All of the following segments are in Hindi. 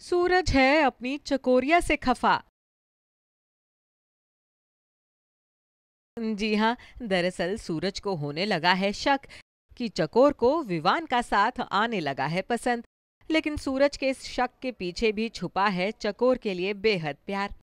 सूरज है अपनी चकोरिया से खफा जी हाँ दरअसल सूरज को होने लगा है शक कि चकोर को विवान का साथ आने लगा है पसंद लेकिन सूरज के इस शक के पीछे भी छुपा है चकोर के लिए बेहद प्यार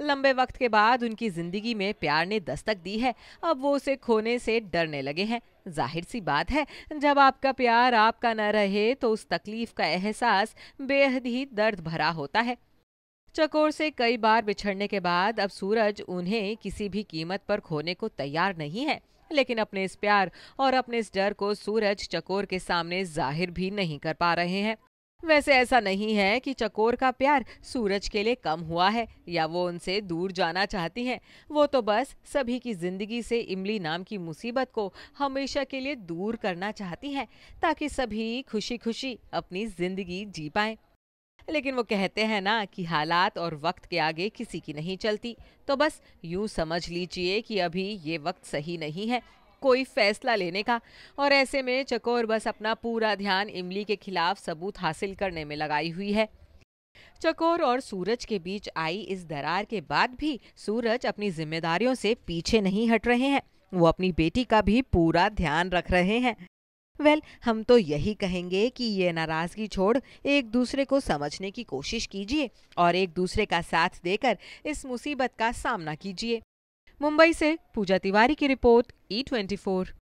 लंबे वक्त के बाद उनकी जिंदगी में प्यार ने दस्तक दी है अब वो उसे खोने से डरने लगे हैं जाहिर सी बात है जब आपका प्यार आपका न रहे तो उस तकलीफ का एहसास बेहद ही दर्द भरा होता है चकोर से कई बार बिछड़ने के बाद अब सूरज उन्हें किसी भी कीमत पर खोने को तैयार नहीं है लेकिन अपने इस प्यार और अपने इस डर को सूरज चकोर के सामने जाहिर भी नहीं कर पा रहे हैं वैसे ऐसा नहीं है कि चकोर का प्यार सूरज के लिए कम हुआ है या वो उनसे दूर जाना चाहती हैं वो तो बस सभी की जिंदगी से इमली नाम की मुसीबत को हमेशा के लिए दूर करना चाहती हैं ताकि सभी खुशी खुशी अपनी जिंदगी जी पाए लेकिन वो कहते हैं ना कि हालात और वक्त के आगे किसी की नहीं चलती तो बस यूं समझ लीजिए कि अभी ये वक्त सही नहीं है कोई फैसला लेने का और ऐसे में चकोर बस अपना पूरा ध्यान इमली के खिलाफ सबूत हासिल करने में लगाई हुई है चकोर और सूरज के बीच आई इस दरार के बाद भी सूरज अपनी जिम्मेदारियों से पीछे नहीं हट रहे हैं वो अपनी बेटी का भी पूरा ध्यान रख रहे हैं वेल well, हम तो यही कहेंगे कि ये नाराज़गी छोड़ एक दूसरे को समझने की कोशिश कीजिए और एक दूसरे का साथ देकर इस मुसीबत का सामना कीजिए मुंबई से पूजा तिवारी की रिपोर्ट ई e ट्वेंटी